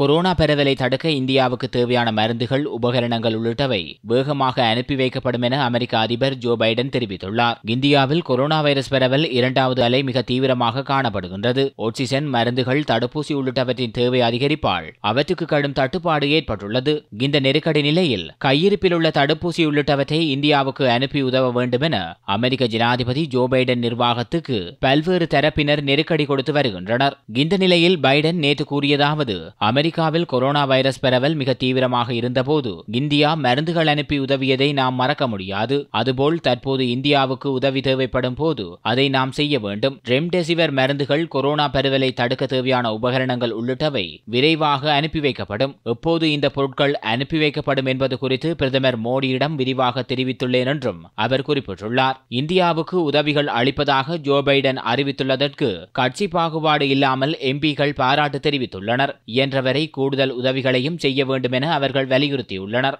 corona பரவலை தடுக்க இந்தியாவுக்கு தேவையான மருந்துகள் உபகரணங்கள் உள்ளிட்டவை வேகமாக அனுப்பி வைக்கப்படும் என அமெரிக்க அதிபர் ஜோ பைடன் தெரிவித்துள்ளார் இந்தியாவில் கொரோனா வைரஸ் பரவல் இரண்டாவது அலை மிக தீவிரமாக காணப்படுகின்றது ஆக்சிஜன் மருந்துகள் தடுப்பூசி உள்ளிட்டவற்றின் தேவை அதிகரிப்பால் அவற்றுக்கு கடும் தட்டுப்பாடு ஏற்பட்டுள்ளது இந்த நெருக்கடி நிலையில் கையிருப்பில் உள்ள தடுப்பூசி உள்ளிட்டவற்றை இந்தியாவுக்கு அனுப்பி உதவ வேண்டும் என அமெரிக்க ஜனாதிபதி ஜோ பைடன் நிர்வாகத்துக்கு பல்வேறு தரப்பினர் நெருக்கடி கொடுத்து வருகின்றனர் இந்த நிலையில் பைடன் நேற்று கூறியதாவது அமெரிக்க அமெரிக்காவில் கொரோனா வைரஸ் பரவல் மிக தீவிரமாக இருந்தபோது இந்தியா மருந்துகள் அனுப்பி உதவியதை நாம் மறக்க முடியாது அதுபோல் தற்போது இந்தியாவுக்கு உதவி தேவைப்படும் போது அதை நாம் செய்ய வேண்டும் ரெம்டெசிவர் மருந்துகள் கொரோனா பரவலை தடுக்க தேவையான உபகரணங்கள் உள்ளிட்டவை விரைவாக அனுப்பி வைக்கப்படும் எப்போது இந்த பொருட்கள் அனுப்பி வைக்கப்படும் என்பது குறித்து பிரதமர் மோடியிடம் விரிவாக தெரிவித்துள்ளேன் என்றும் அவர் குறிப்பிட்டுள்ளார் இந்தியாவுக்கு உதவிகள் அளிப்பதாக ஜோ பைடன் அறிவித்துள்ளதற்கு கட்சி பாகுபாடு இல்லாமல் எம்பிகள் பாராட்டு தெரிவித்துள்ளனர் என்றவரை கூடுதல் உதவிகளையும் செய்ய வேண்டும் என அவர்கள் வலியுறுத்தியுள்ளனர்